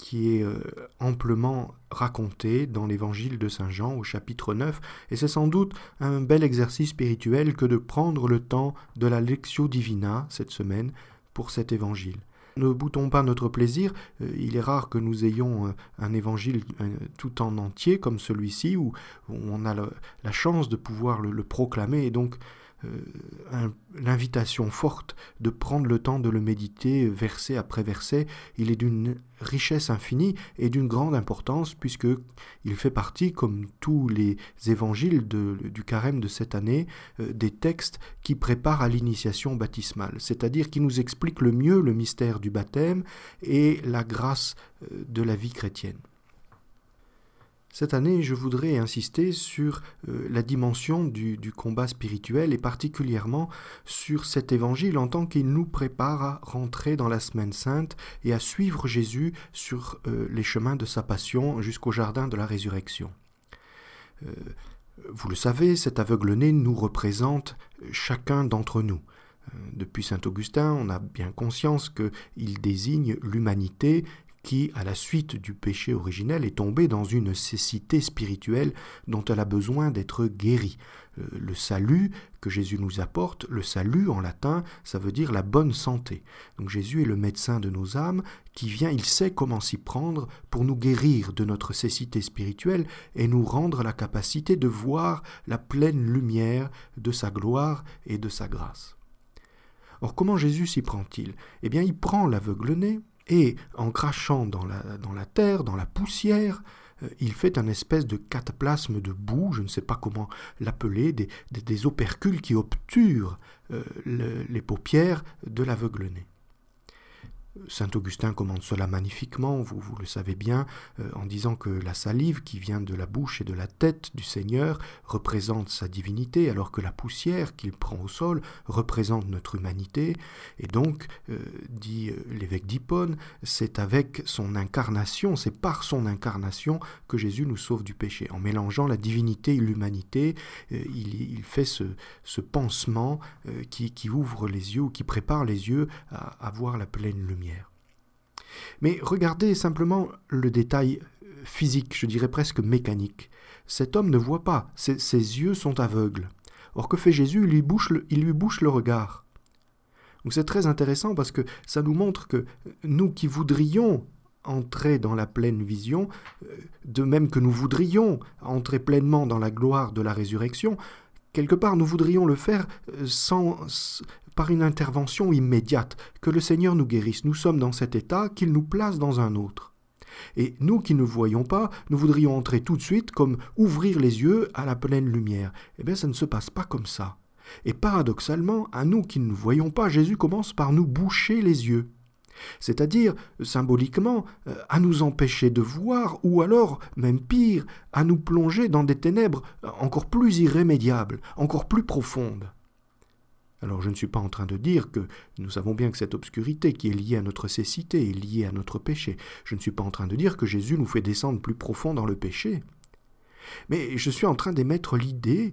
qui est euh, amplement raconté dans l'évangile de Saint Jean au chapitre 9, et c'est sans doute un bel exercice spirituel que de prendre le temps de la Lectio Divina cette semaine pour cet évangile. Ne boutons pas notre plaisir, euh, il est rare que nous ayons euh, un évangile tout en entier comme celui-ci, où on a la chance de pouvoir le, proclamer, et donc euh, l'invitation forte de prendre le temps de le méditer euh, verset après verset. Il est d'une richesse infinie et d'une grande importance puisque il fait partie, comme tous les évangiles du carême de cette année, euh, des textes qui préparent à l'initiation baptismale, c'est-à-dire qui nous expliquent le mieux le mystère du baptême et la grâce de la vie chrétienne. Cette année, je voudrais insister sur euh, la dimension du, combat spirituel et particulièrement sur cet évangile en tant qu'il nous prépare à rentrer dans la semaine sainte et à suivre Jésus sur euh, les chemins de sa passion jusqu'au jardin de la résurrection. Euh, vous le savez, cet aveugle-né nous représente chacun d'entre nous. Depuis saint Augustin, on a bien conscience qu'il désigne l'humanité qui, à la suite du péché originel, est tombée dans une cécité spirituelle dont elle a besoin d'être guérie. Euh, le salut que Jésus nous apporte, le salut en latin, ça veut dire la bonne santé. Donc Jésus est le médecin de nos âmes qui vient, il sait comment s'y prendre pour nous guérir de notre cécité spirituelle et nous rendre la capacité de voir la pleine lumière de sa gloire et de sa grâce. Or comment Jésus s'y prend-il Eh bien il prend l'aveugle-né, et en crachant dans la, terre, dans la poussière, euh, il fait un espèce de cataplasme de boue, je ne sais pas comment l'appeler, des, opercules qui obturent euh, les paupières de l'aveugle-né. Saint Augustin commande cela magnifiquement, vous, le savez bien, euh, en disant que la salive qui vient de la bouche et de la tête du Seigneur représente sa divinité, alors que la poussière qu'il prend au sol représente notre humanité. Et donc, euh, dit euh, l'évêque d'Hippone, c'est avec son incarnation, c'est par son incarnation que Jésus nous sauve du péché. En mélangeant la divinité et l'humanité, il, fait ce, pansement qui, ouvre les yeux, qui prépare les yeux à voir la pleine lumière. Mais regardez simplement le détail euh, physique, je dirais presque mécanique. Cet homme ne voit pas, ses, yeux sont aveugles. Or que fait Jésus il lui, bouche le, le regard. Donc c'est très intéressant parce que ça nous montre que nous qui voudrions entrer dans la pleine vision, euh, de même que nous voudrions entrer pleinement dans la gloire de la résurrection, Quelque part, nous voudrions le faire euh, sans, par une intervention immédiate, que le Seigneur nous guérisse. Nous sommes dans cet état qu'il nous place dans un autre. Et nous qui ne voyons pas, nous voudrions entrer tout de suite comme ouvrir les yeux à la pleine lumière. Eh bien, ça ne se passe pas comme ça. Et paradoxalement, à nous qui ne voyons pas, Jésus commence par nous boucher les yeux c'est-à-dire, symboliquement, euh, à nous empêcher de voir, ou alors, même pire, à nous plonger dans des ténèbres encore plus irrémédiables, encore plus profondes. Alors je ne suis pas en train de dire que nous savons bien que cette obscurité qui est liée à notre cécité est liée à notre péché. Je ne suis pas en train de dire que Jésus nous fait descendre plus profond dans le péché. Mais je suis en train d'émettre l'idée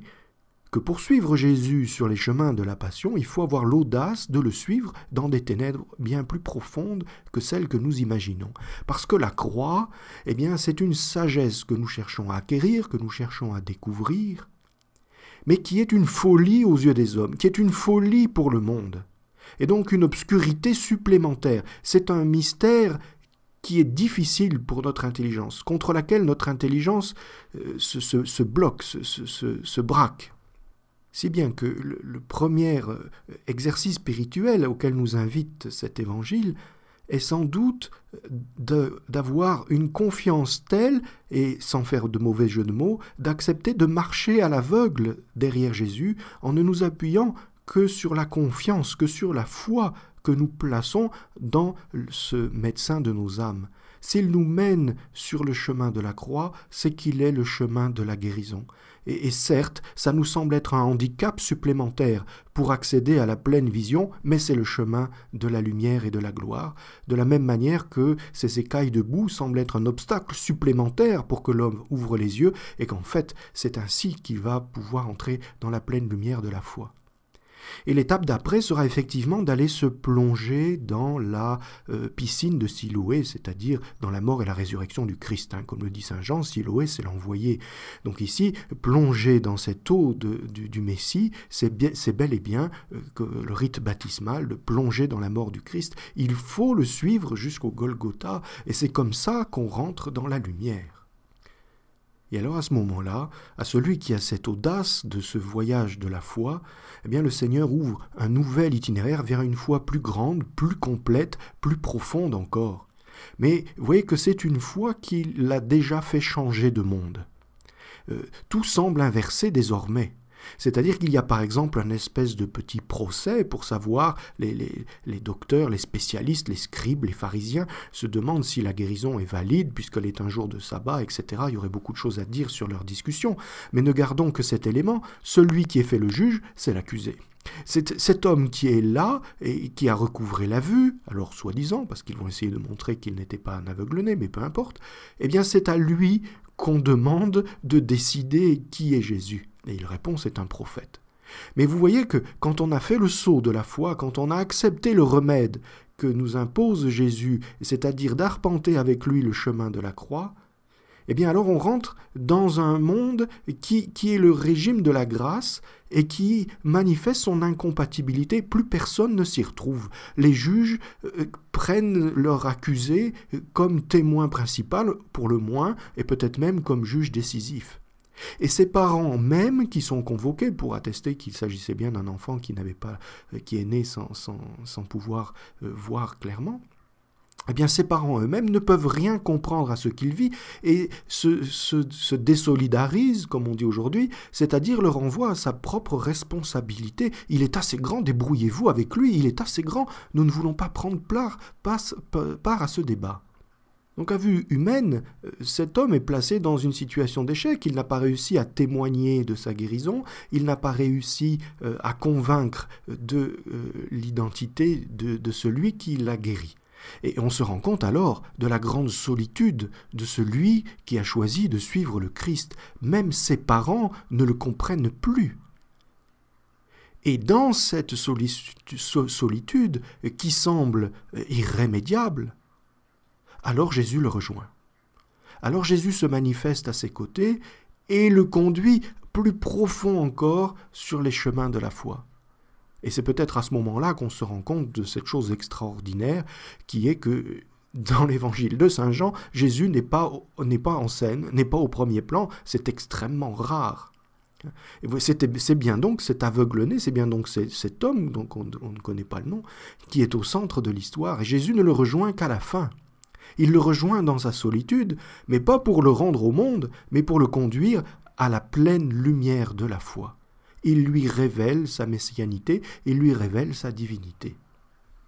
que pour suivre Jésus sur les chemins de la Passion, il faut avoir l'audace de le suivre dans des ténèbres bien plus profondes que celles que nous imaginons. Parce que la croix, eh bien, c'est une sagesse que nous cherchons à acquérir, que nous cherchons à découvrir, mais qui est une folie aux yeux des hommes, qui est une folie pour le monde, et donc une obscurité supplémentaire. C'est un mystère qui est difficile pour notre intelligence, contre laquelle notre intelligence euh, se, bloque, se, se braque. Si bien que le, premier euh, exercice spirituel auquel nous invite cet évangile est sans doute d'avoir une confiance telle, et sans faire de mauvais jeu de mots, d'accepter de marcher à l'aveugle derrière Jésus en ne nous appuyant que sur la confiance, que sur la foi que nous plaçons dans ce médecin de nos âmes. S'il nous mène sur le chemin de la croix, c'est qu'il est le chemin de la guérison. Et, certes, ça nous semble être un handicap supplémentaire pour accéder à la pleine vision, mais c'est le chemin de la lumière et de la gloire, de la même manière que ces écailles de boue semblent être un obstacle supplémentaire pour que l'homme ouvre les yeux, et qu'en fait, c'est ainsi qu'il va pouvoir entrer dans la pleine lumière de la foi. Et l'étape d'après sera effectivement d'aller se plonger dans la euh, piscine de Siloé, c'est-à-dire dans la mort et la résurrection du Christ. Hein, comme le dit Saint Jean, Siloé, c'est l'envoyé. Donc ici, plonger dans cette eau du, Messie, c'est bel et bien euh, que le rite baptismal de plonger dans la mort du Christ. Il faut le suivre jusqu'au Golgotha, et c'est comme ça qu'on rentre dans la lumière. Et alors à ce moment-là, à celui qui a cette audace de ce voyage de la foi, eh bien le Seigneur ouvre un nouvel itinéraire vers une foi plus grande, plus complète, plus profonde encore. Mais vous voyez que c'est une foi qui l'a déjà fait changer de monde. Euh, tout semble inversé désormais. C'est-à-dire qu'il y a par exemple un espèce de petit procès pour savoir, les, les, docteurs, les spécialistes, les scribes, les pharisiens se demandent si la guérison est valide, puisqu'elle est un jour de sabbat, etc. Il y aurait beaucoup de choses à dire sur leur discussion. Mais ne gardons que cet élément, celui qui est fait le juge, c'est l'accusé. Cet, homme qui est là et qui a recouvré la vue, alors soi-disant, parce qu'ils vont essayer de montrer qu'il n'était pas un aveugle-né, mais peu importe, eh bien c'est à lui qu'on demande de décider qui est Jésus. Et il répond, c'est un prophète. Mais vous voyez que quand on a fait le saut de la foi, quand on a accepté le remède que nous impose Jésus, c'est-à-dire d'arpenter avec lui le chemin de la croix, eh bien alors on rentre dans un monde qui, est le régime de la grâce et qui manifeste son incompatibilité. Plus personne ne s'y retrouve. Les juges euh, prennent leur accusé comme témoin principal, pour le moins, et peut-être même comme juge décisif. Et ses parents même qui sont convoqués pour attester qu'il s'agissait bien d'un enfant qui n'avait pas, euh, qui est né sans, sans, pouvoir euh, voir clairement, eh bien, ses parents eux-mêmes ne peuvent rien comprendre à ce qu'il vit et se, désolidarisent, comme on dit aujourd'hui, c'est-à-dire le renvoient à sa propre responsabilité. Il est assez grand, débrouillez-vous avec lui, il est assez grand, nous ne voulons pas prendre part, part à ce débat. Donc à vue humaine, euh, cet homme est placé dans une situation d'échec, il n'a pas réussi à témoigner de sa guérison, il n'a pas réussi euh, à convaincre de euh, l'identité de, de celui qui l'a guéri. Et on se rend compte alors de la grande solitude de celui qui a choisi de suivre le Christ. Même ses parents ne le comprennent plus. Et dans cette solitude qui semble irrémédiable, alors Jésus le rejoint. Alors Jésus se manifeste à ses côtés et le conduit plus profond encore sur les chemins de la foi. Et c'est peut-être à ce moment-là qu'on se rend compte de cette chose extraordinaire qui est que dans l'évangile de Saint Jean, Jésus n'est pas, pas en scène, n'est pas au premier plan, c'est extrêmement rare. C'est bien donc cet aveugle-né, c'est bien donc cet homme, dont on ne connaît pas le nom, qui est au centre de l'histoire, et Jésus ne le rejoint qu'à la fin. Il le rejoint dans sa solitude, mais pas pour le rendre au monde, mais pour le conduire à la pleine lumière de la foi. Il lui révèle sa messianité, il lui révèle sa divinité.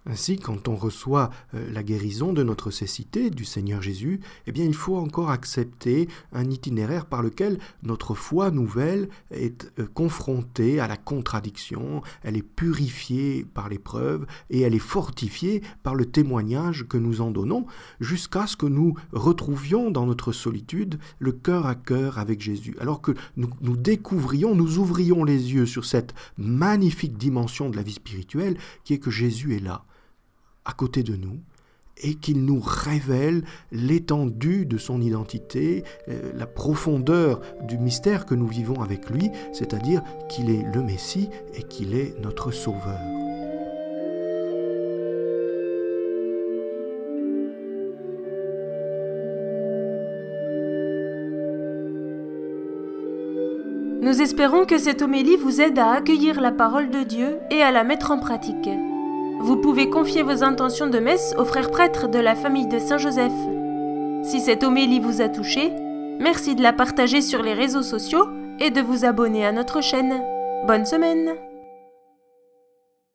Ainsi, quand on reçoit euh, la guérison de notre cécité du Seigneur Jésus, eh bien, il faut encore accepter un itinéraire par lequel notre foi nouvelle est euh, confrontée à la contradiction, elle est purifiée par l'épreuve et elle est fortifiée par le témoignage que nous en donnons, jusqu'à ce que nous retrouvions dans notre solitude le cœur à cœur avec Jésus. Alors que nous, nous découvrions, nous ouvrions les yeux sur cette magnifique dimension de la vie spirituelle qui est que Jésus est là à côté de nous et qu'il nous révèle l'étendue de son identité, euh, la profondeur du mystère que nous vivons avec lui, c'est-à-dire qu'il est le Messie et qu'il est notre Sauveur. Nous espérons que cette homélie vous aide à accueillir la parole de Dieu et à la mettre en pratique. Vous pouvez confier vos intentions de messe aux frères prêtres de la famille de Saint-Joseph. Si cette homélie vous a touché, merci de la partager sur les réseaux sociaux et de vous abonner à notre chaîne. Bonne semaine